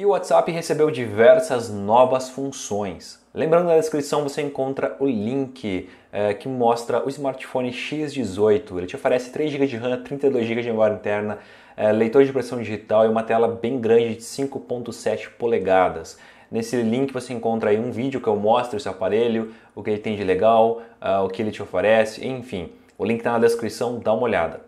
E o WhatsApp recebeu diversas novas funções. Lembrando na descrição você encontra o link é, que mostra o smartphone X18. Ele te oferece 3 GB de RAM, 32 GB de memória interna, é, eh, leitor de pressão digital e uma tela bem grande de 5.7 polegadas. Nesse link você encontra aí um vídeo que eu mostro esse aparelho, o que ele tem de legal, uh, o que ele te oferece, enfim. O link está na descrição, dá uma olhada.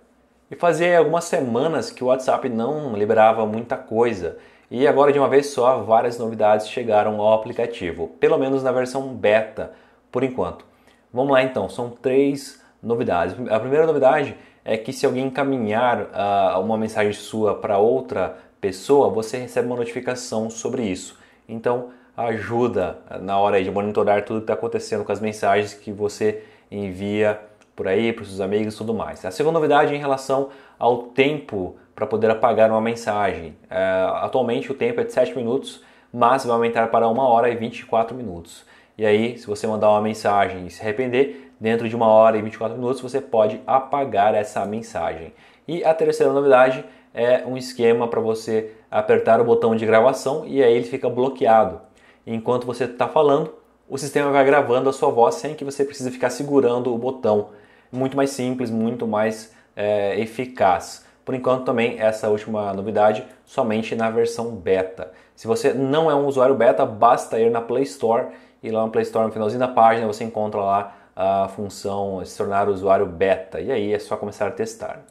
E fazia algumas semanas que o WhatsApp não liberava muita coisa. E agora de uma vez só, várias novidades chegaram ao aplicativo, pelo menos na versão beta, por enquanto. Vamos lá então, são três novidades. A primeira novidade é que se alguém encaminhar uh, uma mensagem sua para outra pessoa, você recebe uma notificação sobre isso. Então ajuda na hora de monitorar tudo que está acontecendo com as mensagens que você envia por aí, para os seus amigos e tudo mais. A segunda novidade é em relação ao tempo para poder apagar uma mensagem. É, atualmente o tempo é de 7 minutos, mas vai aumentar para 1 hora e 24 minutos. E aí, se você mandar uma mensagem e se arrepender, dentro de 1 hora e 24 minutos você pode apagar essa mensagem. E a terceira novidade é um esquema para você apertar o botão de gravação e aí ele fica bloqueado. Enquanto você está falando, o sistema vai gravando a sua voz sem que você precise ficar segurando o botão muito mais simples, muito mais é, eficaz. Por enquanto, também essa última novidade somente na versão beta. Se você não é um usuário beta, basta ir na Play Store e lá na Play Store, no finalzinho da página, você encontra lá a função se tornar usuário beta. E aí é só começar a testar.